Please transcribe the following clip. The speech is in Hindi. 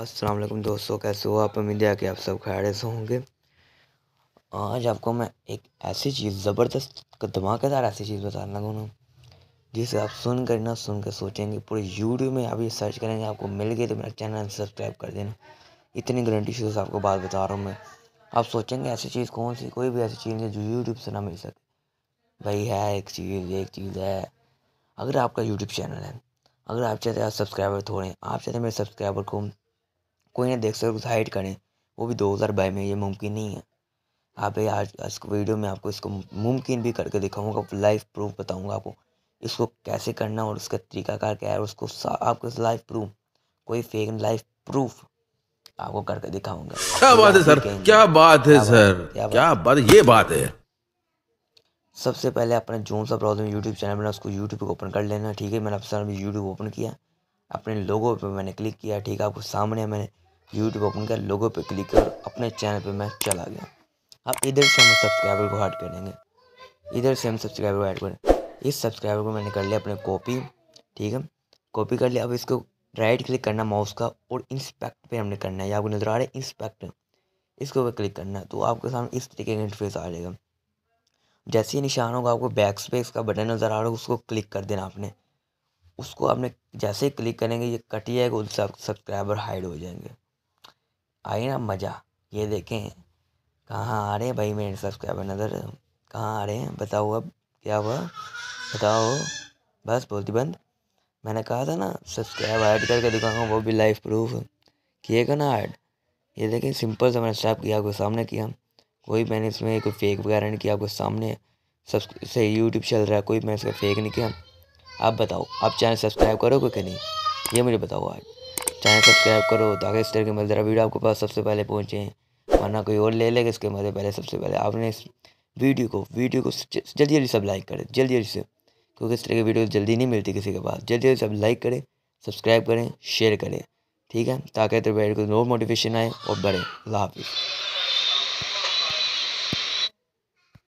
अस्सलाम वालेकुम दोस्तों कैसे हो आप उम्मीद है कि आप सब खैर से होंगे आज आपको मैं एक ऐसी चीज़ ज़बरदस्त धमाकेदार ऐसी चीज़ बताने लगा हूँ जिसे आप सुन कर ना सुन कर सोचेंगे पूरे यूट्यूब में आप ये सर्च करेंगे आपको मिल गई तो मेरा चैनल सब्सक्राइब कर देना इतनी गारंटी से आपको बात बता रहा हूँ मैं आप सोचेंगे ऐसी चीज़ कौन सी कोई भी ऐसी चीज़ है जो यूट्यूब से ना मिल सके भाई है एक चीज़ एक चीज़ है अगर आपका यूट्यूब चैनल है अगर आप चाहते हैं सब्सक्राइबर थोड़े आप चाहते हैं मेरे सब्सक्राइबर को कोई ना देख सके उसे हाइड करें वो भी दो हज़ार बाई में ये मुमकिन नहीं है आप ये आज आज के वीडियो में आपको इसको मुमकिन भी करके दिखाऊंगा लाइफ प्रूफ बताऊंगा आपको इसको कैसे करना और उसका तरीकाकार क्या है उसको आपको लाइफ प्रूफ कोई फेक लाइफ प्रूफ आपको करके दिखाऊंगा क्या बात है सर क्या बात है सर क्या बात ये बात है सबसे पहले अपने जो सा प्रॉब्लम यूट्यूब चैनल बना उसको यूट्यूब को ओपन कर लेना ठीक है मैंने अपने यूट्यूब ओपन किया अपने लोगों पर मैंने क्लिक किया ठीक है आपको सामने मैंने यूट्यूब ओपन कर लोगो पे क्लिक कर अपने चैनल पे मैं चला गया अब इधर से हम सब्सक्राइबर को ऐड कर देंगे इधर से हम सब्सक्राइबर को ऐड करें इस सब्सक्राइबर को मैंने कर लिया अपने कॉपी ठीक है कॉपी कर लिया अब इसको राइट क्लिक करना माउस का और इंस्पेक्ट पे हमने करना है या आपको नज़र आ रहा है इंस्पेक्ट इसके ऊपर क्लिक करना है तो आपके सामने इस तरीके का इंटरफेस आ जाएगा जैसे ही निशान होगा आपको बैक स्पेस का बटन नज़र आ रहा होगा उसको क्लिक कर देना आपने उसको आपने जैसे ही क्लिक करेंगे ये कट जाएगा उससे सब्सक्राइबर हाइड हो जाएंगे आई ना मज़ा ये देखें कहाँ आ रहे हैं भाई मेरे सब्सक्राइबर नज़र कहाँ आ रहे हैं बताओ अब क्या हुआ बताओ बस बोलती बंद मैंने कहा था ना सब्सक्राइब ऐड करके दिखाऊंगा वो भी लाइफ प्रूफ किएगा ना ऐड ये देखें सिंपल सा मैंने स्टैप किया आपको सामने किया कोई मैंने इसमें कोई फेक वगैरह नहीं किया आपको सामने सब से यूट्यूब चल रहा है कोई मैंने इसका फेक नहीं किया आप बताओ आप चैनल सब्सक्राइब करोगे कि नहीं ये मुझे बताओ आज चैनल सब्सक्राइब करो ताकि इस तरह के मज़ेदार वीडियो आपके पास सबसे पहले पहुँचे वरना कोई और ले लेगा इसके मज़े पहले सबसे पहले आपने इस वीडियो को वीडियो को जल्दी जल्दी सब लाइक करें जल्दी जल्दी से क्योंकि इस तरह की वीडियो जल्दी नहीं मिलती किसी के पास जल्दी जल्दी सब लाइक करें सब्सक्राइब करें शेयर करें ठीक है ताकि तो को नोट मोटिवेशन आए और बढ़े अल्लाह हाफिज़